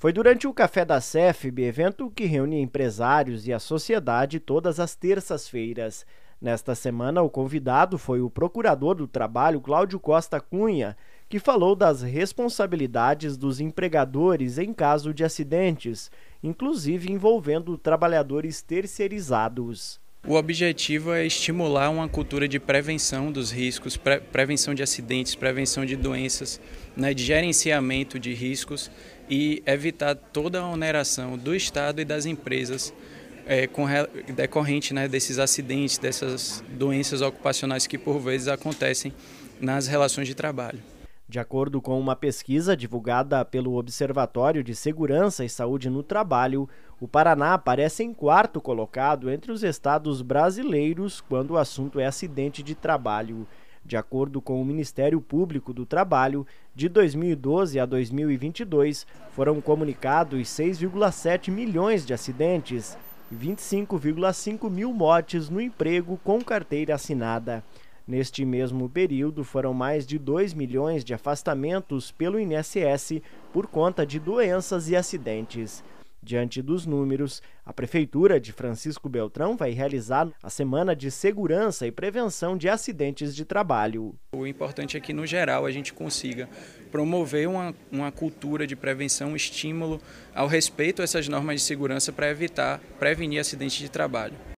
Foi durante o Café da CEFB, evento que reúne empresários e a sociedade todas as terças-feiras. Nesta semana, o convidado foi o procurador do trabalho Cláudio Costa Cunha, que falou das responsabilidades dos empregadores em caso de acidentes, inclusive envolvendo trabalhadores terceirizados. O objetivo é estimular uma cultura de prevenção dos riscos, pre prevenção de acidentes, prevenção de doenças, né, de gerenciamento de riscos e evitar toda a oneração do Estado e das empresas é, decorrente né, desses acidentes, dessas doenças ocupacionais que por vezes acontecem nas relações de trabalho. De acordo com uma pesquisa divulgada pelo Observatório de Segurança e Saúde no Trabalho, o Paraná aparece em quarto colocado entre os estados brasileiros quando o assunto é acidente de trabalho. De acordo com o Ministério Público do Trabalho, de 2012 a 2022 foram comunicados 6,7 milhões de acidentes e 25,5 mil mortes no emprego com carteira assinada. Neste mesmo período, foram mais de 2 milhões de afastamentos pelo INSS por conta de doenças e acidentes. Diante dos números, a Prefeitura de Francisco Beltrão vai realizar a Semana de Segurança e Prevenção de Acidentes de Trabalho. O importante é que, no geral, a gente consiga promover uma, uma cultura de prevenção, um estímulo ao respeito a essas normas de segurança para evitar, prevenir acidentes de trabalho.